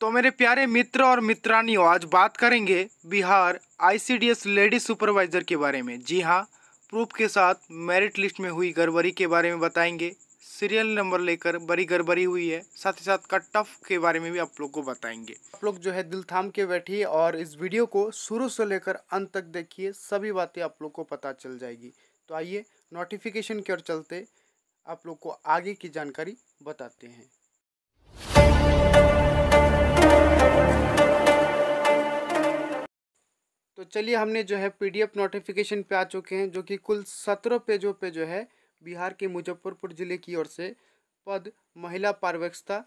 तो मेरे प्यारे मित्र और मित्रानियों आज बात करेंगे बिहार आईसीडीएस लेडी सुपरवाइज़र के बारे में जी हाँ प्रूफ के साथ मेरिट लिस्ट में हुई गड़बड़ी के बारे में बताएंगे सीरियल नंबर लेकर बड़ी गड़बड़ी हुई है साथ ही साथ कट ऑफ के बारे में भी आप लोग को बताएंगे आप लोग जो है दिल थाम के बैठिए और इस वीडियो को शुरू से लेकर अंत तक देखिए सभी बातें आप लोग को पता चल जाएगी तो आइए नोटिफिकेशन की ओर चलते आप लोग को आगे की जानकारी बताते हैं चलिए हमने जो है पीडीएफ नोटिफिकेशन पे आ चुके हैं जो कि कुल सत्रह पेजों पे जो है बिहार के मुजफ्फरपुर ज़िले की ओर से पद महिला पारवेक्षता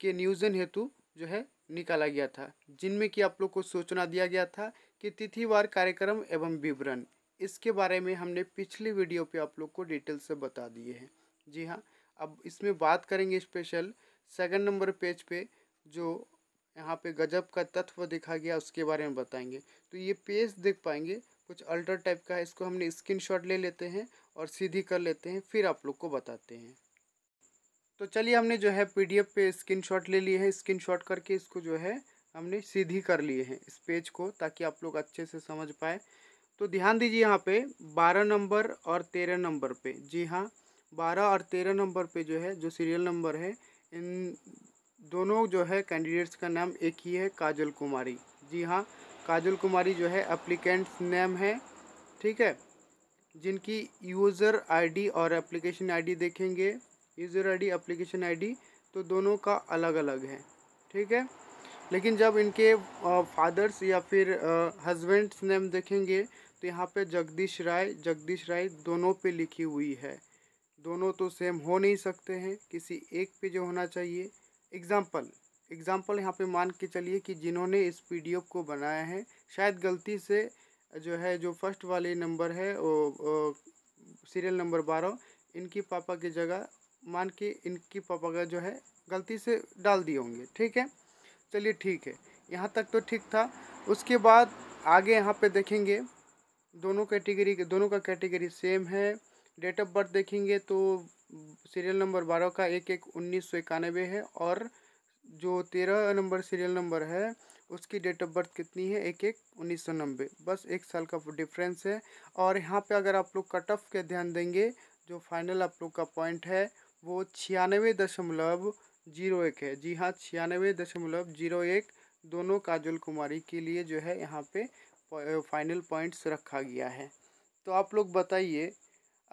के नियोजन हेतु जो है निकाला गया था जिनमें कि आप लोग को सूचना दिया गया था कि तिथिवार कार्यक्रम एवं विवरण इसके बारे में हमने पिछली वीडियो पे आप लोग को डिटेल से बता दिए हैं जी हाँ अब इसमें बात करेंगे स्पेशल सेकंड नंबर पेज पे जो यहाँ पे गजब का तत्व दिखा गया उसके बारे में बताएंगे तो ये पेज देख पाएंगे कुछ अल्टर टाइप का है इसको हमने स्क्रीन शॉट ले लेते हैं और सीधी कर लेते हैं फिर आप लोग को बताते हैं तो चलिए हमने जो है पीडीएफ पे स्क्रीन शॉट ले लिए है स्क्रीन शॉट करके इसको जो है हमने सीधी कर लिए हैं इस पेज को ताकि आप लोग अच्छे से समझ पाए तो ध्यान दीजिए यहाँ पे बारह नंबर और तेरह नंबर पे जी हाँ बारह और तेरह नंबर पे जो है जो सीरियल नंबर है इन दोनों जो है कैंडिडेट्स का नाम एक ही है काजल कुमारी जी हाँ काजल कुमारी जो है अप्लीकेंट्स नेम है ठीक है जिनकी यूज़र आईडी और एप्लीकेशन आईडी देखेंगे यूज़र आईडी एप्लीकेशन आईडी तो दोनों का अलग अलग है ठीक है लेकिन जब इनके फादर्स या फिर हस्बैंड्स नेम देखेंगे तो यहाँ पे जगदीश राय जगदीश राय दोनों पे लिखी हुई है दोनों तो सेम हो नहीं सकते हैं किसी एक पे जो होना चाहिए एग्ज़ाम्पल एग्ज़ाम्पल यहाँ पे मान के चलिए कि जिन्होंने इस पीडीएफ को बनाया है शायद गलती से जो है जो फर्स्ट वाले नंबर है वो सीरियल नंबर बारह इनकी पापा की जगह मान के इनकी पापा का जो है गलती से डाल दिए होंगे ठीक है चलिए ठीक है यहाँ तक तो ठीक था उसके बाद आगे यहाँ पे देखेंगे दोनों कैटेगरी के दोनों का कैटेगरी सेम है डेट ऑफ बर्थ देखेंगे तो सीरियल नंबर बारह का एक एक उन्नीस सौ इक्यानवे है और जो तेरह नंबर सीरियल नंबर है उसकी डेट ऑफ बर्थ कितनी है एक एक उन्नीस सौ नब्बे बस एक साल का डिफरेंस है और यहाँ पे अगर आप लोग कट ऑफ के ध्यान देंगे जो फाइनल आप लोग का पॉइंट है वो छियानवे दशमलव जीरो एक है जी हाँ छियानवे दशमलव जीरो एक दोनों काजल कुमारी के लिए जो है यहाँ पे फाइनल पॉइंट्स रखा गया है तो आप लोग बताइए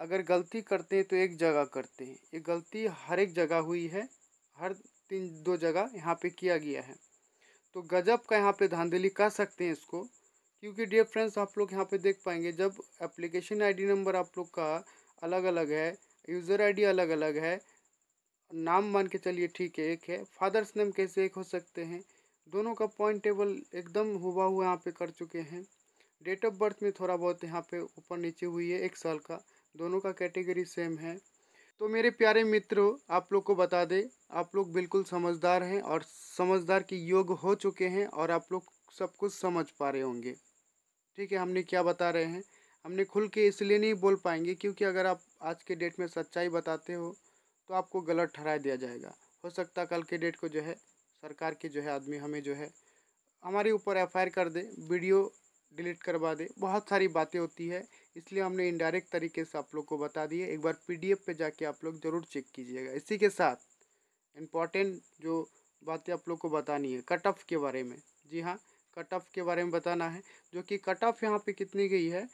अगर गलती करते हैं तो एक जगह करते हैं ये गलती हर एक जगह हुई है हर तीन दो जगह यहाँ पे किया गया है तो गजब का यहाँ पे धांधली कह सकते हैं इसको क्योंकि डियर फ्रेंड्स आप लोग यहाँ पे देख पाएंगे जब एप्लीकेशन आईडी नंबर आप लोग का अलग अलग है यूज़र आईडी अलग अलग है नाम मान के चलिए ठीक है एक है फादर्स नेम कैसे एक हो सकते हैं दोनों का पॉइंट टेबल एकदम हुआ हुआ यहाँ पर कर चुके हैं डेट ऑफ बर्थ में थोड़ा बहुत यहाँ पे ऊपर नीचे हुई है एक साल का दोनों का कैटेगरी सेम है तो मेरे प्यारे मित्रों आप लोग को बता दें आप लोग बिल्कुल समझदार हैं और समझदार के योग हो चुके हैं और आप लोग सब कुछ समझ पा रहे होंगे ठीक है हमने क्या बता रहे हैं हमने खुल के इसलिए नहीं बोल पाएंगे क्योंकि अगर आप आज के डेट में सच्चाई बताते हो तो आपको गलत ठहरा दिया जाएगा हो सकता कल के डेट को जो है सरकार के जो है आदमी हमें जो है हमारे ऊपर एफ कर दे वीडियो डिलीट करवा दे बहुत सारी बातें होती है इसलिए हमने इनडायरेक्ट तरीके से आप लोग को बता दिए एक बार पीडीएफ पे जाके आप लोग ज़रूर चेक कीजिएगा इसी के साथ इम्पॉर्टेंट जो बातें आप लोग को बतानी है कट ऑफ के बारे में जी हाँ कट ऑफ के बारे में बताना है जो कि कट ऑफ यहाँ पे कितनी गई है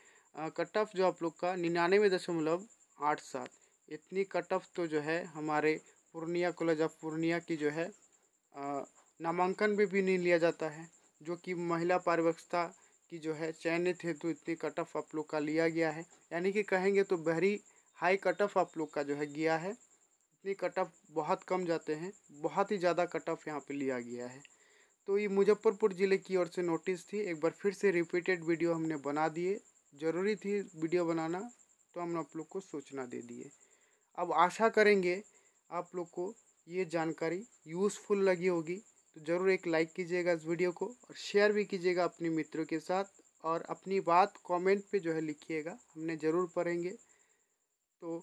कट ऑफ जो आप लोग का निन्यानवे दशमलव आठ सात इतनी कट ऑफ तो जो है हमारे पूर्णिया कॉलेज ऑफ पूर्णिया की जो है नामांकन भी, भी नहीं लिया जाता है जो कि महिला पारिवक्षता कि जो है चयनित हेतु इतनी कट ऑफ आप लोग का लिया गया है यानी कि कहेंगे तो बहरी हाई कट ऑफ आप लोग का जो है गया है इतनी कट ऑफ बहुत कम जाते हैं बहुत ही ज़्यादा कट ऑफ यहाँ पे लिया गया है तो ये मुजफ्फरपुर ज़िले की ओर से नोटिस थी एक बार फिर से रिपीटेड वीडियो हमने बना दिए ज़रूरी थी वीडियो बनाना तो हम आप लोग को सूचना दे दिए अब आशा करेंगे आप लोग को ये जानकारी यूज़फुल लगी होगी तो ज़रूर एक लाइक कीजिएगा इस वीडियो को और शेयर भी कीजिएगा अपने मित्रों के साथ और अपनी बात कमेंट पे जो है लिखिएगा हमने ज़रूर पढ़ेंगे तो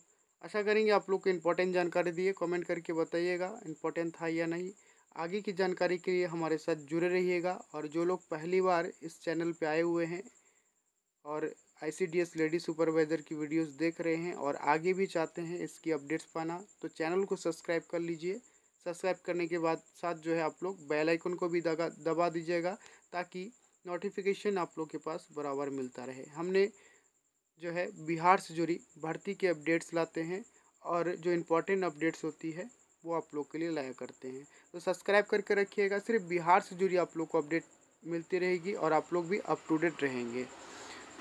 आशा करेंगे आप लोग को इम्पोर्टेंट जानकारी दिए कमेंट करके बताइएगा इम्पोर्टेंट था या नहीं आगे की जानकारी के लिए हमारे साथ जुड़े रहिएगा और जो लोग पहली बार इस चैनल पर आए हुए हैं और आई लेडी सुपरवाइज़र की वीडियोज़ देख रहे हैं और आगे भी चाहते हैं इसकी अपडेट्स पाना तो चैनल को सब्सक्राइब कर लीजिए सब्सक्राइब करने के बाद साथ जो है आप लोग बेल आइकन को भी दगा दबा दीजिएगा ताकि नोटिफिकेशन आप लोग के पास बराबर मिलता रहे हमने जो है बिहार से जुड़ी भर्ती के अपडेट्स लाते हैं और जो इम्पोर्टेंट अपडेट्स होती है वो आप लोग के लिए लाया करते हैं तो सब्सक्राइब करके रखिएगा सिर्फ बिहार से जुड़ी आप लोग को अपडेट मिलती रहेगी और आप लोग भी अप टू डेट रहेंगे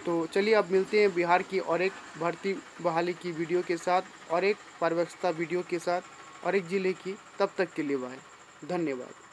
तो चलिए अब मिलते हैं बिहार की और एक भर्ती बहाली की वीडियो के साथ और एक पारदर्शिता वीडियो के साथ और एक ज़िले की तब तक के लिए बाय धन्यवाद